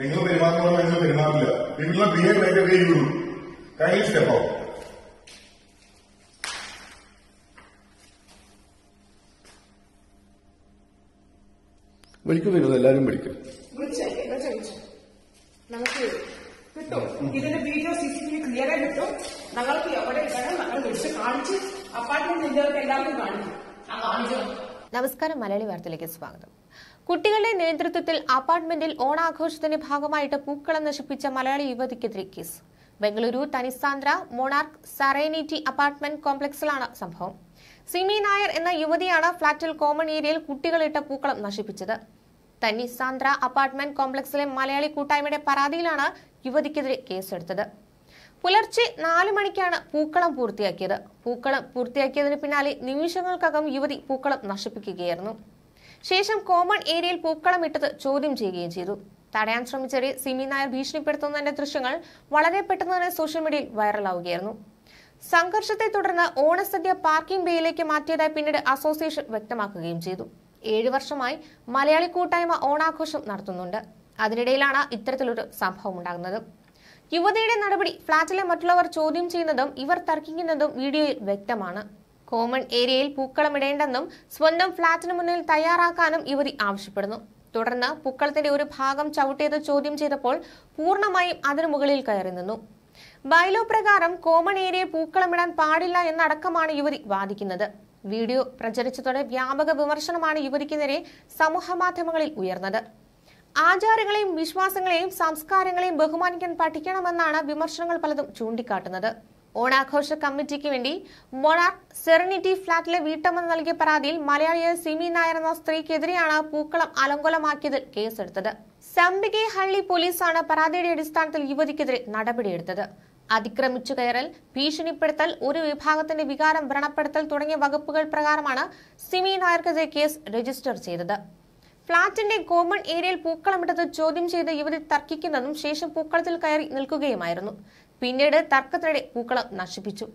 നിങ്ങൾ പെരുമാറുന്നോളം നിങ്ങൾ പെരുമാറില്ല നിങ്ങളുടെ ബിഹേവ് ലൈക്ക് എ വേയുള്ളൂ കൈൻഡ് സ്റ്റെപ്പ് ഔട്ട് വിളിക്കും വരുന്നത് എല്ലാരും വിളിക്കും നമുക്ക് കിട്ടും ഇതിന്റെ video C C T V clear ആയി കിട്ടും ഞങ്ങൾക്ക് എവിടെ ഇടണം ഞങ്ങൾ വിളിച്ച് കാണിച്ച് അപ്പാർട്ട്മെന്റ് എല്ലാവർക്കും എല്ലാവർക്കും കാണിക്കും ആ കാണിച്ചോ നമസ്കാരം മലയാളി വാർത്തയിലേക്ക് സ്വാഗതം കുട്ടികളുടെ നേതൃത്വത്തിൽ അപ്പാർട്ട്മെന്റിൽ ഓണാഘോഷത്തിന്റെ ഭാഗമായിട്ട് പൂക്കളം നശിപ്പിച്ച മലയാളി യുവതിക്കെതിരെ case Bengaluru Thanisandra monarch serenity apartment കോംപ്ലക്സിലാണ് സംഭവം സിമി നായർ എന്ന യുവതിയാണ് ഫ്ളാറ്റിൽ കോമൺ ഏരിയയിൽ കുട്ടികളിട്ട പൂക്കളം നശിപ്പിച്ചത് തനിസാന്ദ്ര അപ്പാർട്ട്മെന്റ് കോംപ്ലക്സിലെ മലയാളി കൂട്ടായ്മയുടെ പരാതിയിലാണ് യുവതിക്കെതിരെ കേസെടുത്തത് പുലർച്ചെ നാല് മണിക്കാണ് പൂക്കളം പൂർത്തിയാക്കിയത് പൂക്കളം പൂർത്തിയാക്കിയതിന് പിന്നാലെ നിമിഷങ്ങൾക്കകം യുവതി പൂക്കളം നശിപ്പിക്കുകയായിരുന്നു ശേഷം കോമൺ ഏരിയയിൽ പൂക്കളം ഇട്ടത് ചോദ്യം ചെയ്യുകയും ചെയ്തു തടയാൻ ശ്രമിച്ചവരെ സിമി നായർ ഭീഷണിപ്പെടുത്തുന്നതിന്റെ ദൃശ്യങ്ങൾ വളരെ പെട്ടെന്ന് തന്നെ സോഷ്യൽ മീഡിയയിൽ വൈറലാവുകയായിരുന്നു സംഘർഷത്തെ തുടർന്ന് ഓണസദ്യ പാർക്കിംഗ് ബേയിലേക്ക് മാറ്റിയതായി പിന്നീട് അസോസിയേഷൻ വ്യക്തമാക്കുകയും ചെയ്തു ഏഴു വർഷമായി മലയാളി കൂട്ടായ്മ ഓണാഘോഷം നടത്തുന്നുണ്ട് അതിനിടയിലാണ് ഇത്തരത്തിലൊരു സംഭവം ഉണ്ടാകുന്നത് യുവതിയുടെ നടപടി ഫ്ളാറ്റിലെ മറ്റുള്ളവർ ചോദ്യം ചെയ്യുന്നതും ഇവർ തർക്കിക്കുന്നതും വീഡിയോയിൽ വ്യക്തമാണ് കോമൺ ഏരിയയിൽ പൂക്കളമിടേണ്ടെന്നും സ്വന്തം ഫ്ളാറ്റിന് മുന്നിൽ തയ്യാറാക്കാനും യുവതി ആവശ്യപ്പെടുന്നു തുടർന്ന് പൂക്കളത്തിന്റെ ഒരു ഭാഗം ചവിട്ടിയത് ചോദ്യം ചെയ്തപ്പോൾ പൂർണ്ണമായും അതിനു മുകളിൽ കയറി നിന്നു ബൈലോ പ്രകാരം കോമൺ ഏരിയയിൽ പൂക്കളമിടാൻ പാടില്ല എന്നടക്കമാണ് യുവതി വാദിക്കുന്നത് വീഡിയോ പ്രചരിച്ചതോടെ വ്യാപക വിമർശനമാണ് യുവതിക്കെതിരെ സമൂഹ മാധ്യമങ്ങളിൽ ഉയർന്നത് ആചാരങ്ങളെയും വിശ്വാസങ്ങളെയും സംസ്കാരങ്ങളെയും ബഹുമാനിക്കാൻ പഠിക്കണമെന്നാണ് വിമർശനങ്ങൾ പലതും ചൂണ്ടിക്കാട്ടുന്നത് ഓണാഘോഷ കമ്മിറ്റിക്ക് വേണ്ടി മൊണാർക്ക് സെറിനിറ്റി ഫ്ളാറ്റിലെ വീട്ടമ്മ നൽകിയ പരാതിയിൽ മലയാളിയെ സിമി നായർ എന്ന സ്ത്രീക്കെതിരെയാണ് പൂക്കളം അലങ്കോലമാക്കിയതിൽ കേസെടുത്തത് സംബികെ ഹള്ളി പോലീസാണ് പരാതിയുടെ അടിസ്ഥാനത്തിൽ യുവതിക്കെതിരെ നടപടിയെടുത്തത് അതിക്രമിച്ചു കയറൽ ഭീഷണിപ്പെടുത്തൽ ഒരു വിഭാഗത്തിന്റെ വികാരം വ്രണപ്പെടുത്തൽ തുടങ്ങിയ വകുപ്പുകൾ പ്രകാരമാണ് സിമി നായർക്കെതിരെ കേസ് രജിസ്റ്റർ ചെയ്തത് ഫ്ളാറ്റിന്റെ കോമൺ ഏരിയയിൽ പൂക്കളമിട്ടത് ചോദ്യം ചെയ്ത യുവതി തർക്കിക്കുന്നതും ശേഷം പൂക്കളത്തിൽ കയറി നിൽക്കുകയുമായിരുന്നു പിന്നീട് തർക്കത്തിനിടെ പൂക്കളം നശിപ്പിച്ചു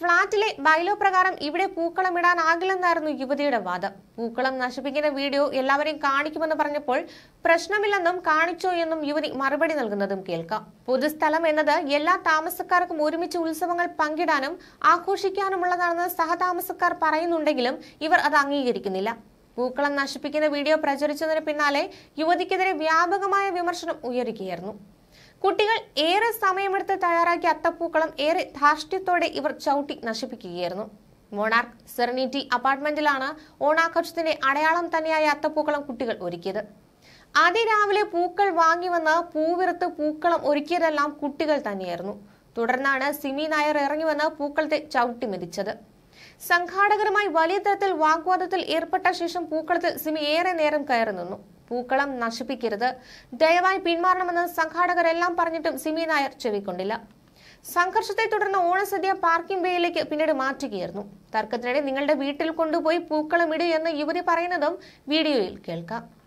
ഫ്ളാറ്റിലെ ബൈലോ പ്രകാരം ഇവിടെ പൂക്കളം ഇടാനാകില്ലെന്നായിരുന്നു യുവതിയുടെ വാദം പൂക്കളം നശിപ്പിക്കുന്ന വീഡിയോ എല്ലാവരെയും കാണിക്കുമെന്ന് പറഞ്ഞപ്പോൾ പ്രശ്നമില്ലെന്നും കാണിച്ചോ എന്നും യുവതി മറുപടി നൽകുന്നതും കേൾക്കാം പൊതുസ്ഥലം എന്നത് എല്ലാ താമസക്കാർക്കും ഒരുമിച്ച് ഉത്സവങ്ങൾ പങ്കിടാനും ആഘോഷിക്കാനുമുള്ളതാണെന്ന് സഹതാമസക്കാർ പറയുന്നുണ്ടെങ്കിലും ഇവർ അത് അംഗീകരിക്കുന്നില്ല പൂക്കളം നശിപ്പിക്കുന്ന വീഡിയോ പ്രചരിച്ചതിന് പിന്നാലെ യുവതിക്കെതിരെ വ്യാപകമായ വിമർശനം ഉയരുകയായിരുന്നു കുട്ടികൾ ഏറെ സമയമെടുത്ത് തയ്യാറാക്കിയ അത്തപ്പൂക്കളം ഏറെ ധാർഷ്ട്യത്തോടെ ഇവർ ചവിട്ടി നശിപ്പിക്കുകയായിരുന്നു മോണാർക്ക് സെറിനിറ്റി അപ്പാർട്ട്മെന്റിലാണ് ഓണാഘോഷത്തിന്റെ അടയാളം തന്നെയായ അത്തപ്പൂക്കളം കുട്ടികൾ ഒരുക്കിയത് ആദ്യ രാവിലെ പൂക്കൾ വാങ്ങി വന്ന് പൂവിറുത്ത് പൂക്കളം ഒരുക്കിയതെല്ലാം കുട്ടികൾ തന്നെയായിരുന്നു തുടർന്നാണ് സിമി നായർ ഇറങ്ങി വന്ന് പൂക്കളത്തെ ചവിട്ടി മെതിച്ചത് സംഘാടകരുമായി വലിയ തരത്തിൽ വാഗ്വാദത്തിൽ ഏർപ്പെട്ട ശേഷം പൂക്കളത്തിൽ സിമി ഏറെ നേരം കയറി നിന്നു പൂക്കളം നശിപ്പിക്കരുത് ദയവായി പിന്മാറണമെന്ന് സംഘാടകരെല്ലാം പറഞ്ഞിട്ടും സിമി നായർ ചെവിക്കൊണ്ടില്ല സംഘർഷത്തെ തുടർന്ന് ഓണസദ്യ പാർക്കിംഗ് ബേയിലേക്ക് പിന്നീട് മാറ്റുകയായിരുന്നു തർക്കത്തിനിടെ നിങ്ങളുടെ വീട്ടിൽ കൊണ്ടുപോയി പൂക്കളം ഇടൂ എന്ന് യുവതി പറയുന്നതും വീഡിയോയിൽ കേൾക്കാം